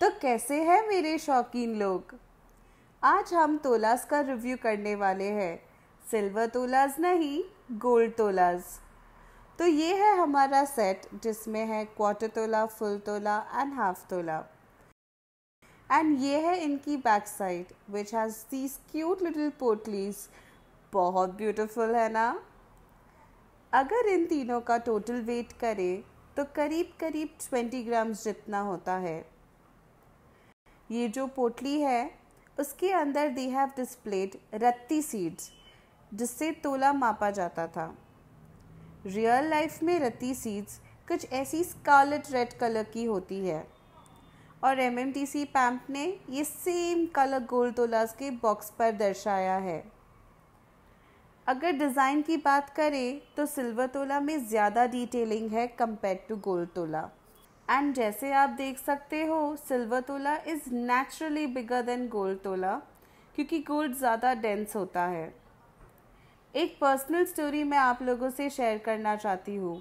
तो कैसे हैं मेरे शौकीन लोग आज हम तोलास का रिव्यू करने वाले हैं सिल्वर तोलास नहीं गोल्ड तोलास तो ये है हमारा सेट जिसमें है क्वार्टर तोला फुल तोला एंड हाफ तोला एंड ये है इनकी back side which has these cute little पोटलीज बहुत ब्यूटीफुल है ना अगर इन तीनों का टोटल वेट करें तो करीब करीब ट्वेंटी ग्राम्स जितना होता है ये जो पोटली है उसके अंदर they have displayed ratti seeds जिससे तोला मापा जाता था रियल लाइफ में रत्ती सीड्स कुछ ऐसी स्कॉलेट रेड कलर की होती है और M M T C PAMP ने ये सेम कलर गोल्ड तोलास के बॉक्स पर दर्शाया है अगर डिज़ाइन की बात करें तो सिल्वर तोला में ज़्यादा डिटेलिंग है compare to gold tola and जैसे आप देख सकते हो silver tola is naturally bigger than gold tola क्योंकि गोल्ड ज़्यादा डेंस होता है एक पर्सनल स्टोरी मैं आप लोगों से शेयर करना चाहती हूँ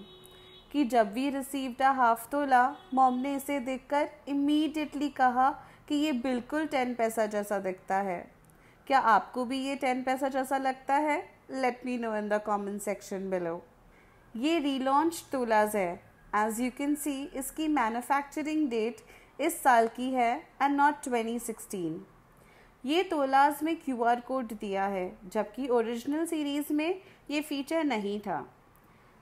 कि जब we receive the half tola mom ने इसे देखकर इमीडिएटली कहा कि ये बिल्कुल टेन पैसा जैसा दिखता है क्या आपको भी ये टेन पैसा जैसा लगता है let me know in the comment section below ये रीलॉन्च तोलाज है एज यू कैन सी इसकी मैन्युफैक्चरिंग डेट इस साल की है एंड नॉट 2016 ये तोलाज में क्यू आर कोड दिया है जबकि ओरिजिनल सीरीज़ में ये फीचर नहीं था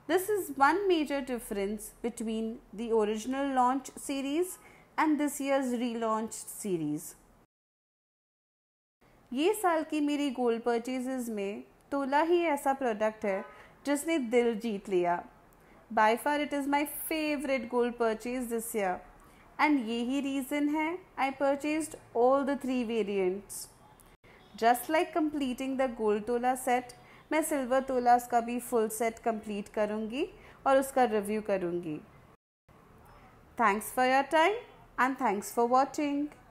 this is one major difference between the original launch series and this year's relaunch series ये साल की मेरी गोल्ड परचेज में तोला ही ऐसा प्रोडक्ट है जिसने दिल जीत लिया by far it is my favourite gold purchase this year and यही रीज़न है I purchase all the three variants just like completing the gold tola set मैं सिल्वर तोला उसका भी फुल सेट कंप्लीट करूँगी और उसका रिव्यू करूँगी thanks for your time and thanks for watching